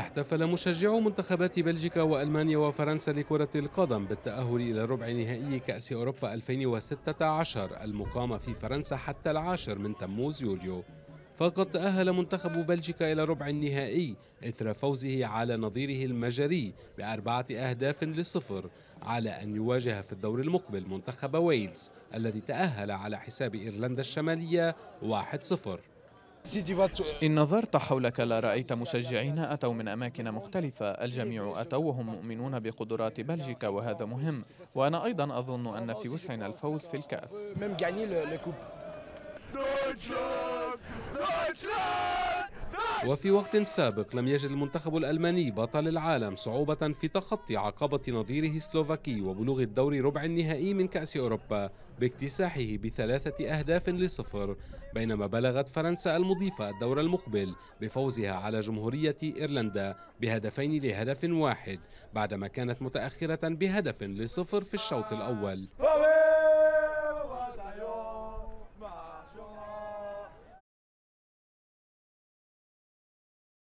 احتفل مشجعو منتخبات بلجيكا وألمانيا وفرنسا لكرة القدم بالتأهل إلى ربع نهائي كأس أوروبا 2016 المقام في فرنسا حتى العاشر من تموز يوليو فقد تأهل منتخب بلجيكا إلى ربع النهائي إثر فوزه على نظيره المجري بأربعة أهداف لصفر على أن يواجه في الدور المقبل منتخب ويلز الذي تأهل على حساب إيرلندا الشمالية 1-0 إن نظرت حولك لرأيت مشجعين أتوا من أماكن مختلفة الجميع أتوا وهم مؤمنون بقدرات بلجيكا وهذا مهم وأنا أيضا أظن أن في وسعنا الفوز في الكأس وفي وقت سابق لم يجد المنتخب الألماني بطل العالم صعوبة في تخطي عقبة نظيره السلوفاكي وبلوغ الدور ربع النهائي من كأس أوروبا باكتساحه بثلاثة أهداف لصفر بينما بلغت فرنسا المضيفة الدور المقبل بفوزها على جمهورية إيرلندا بهدفين لهدف واحد بعدما كانت متأخرة بهدف لصفر في الشوط الأول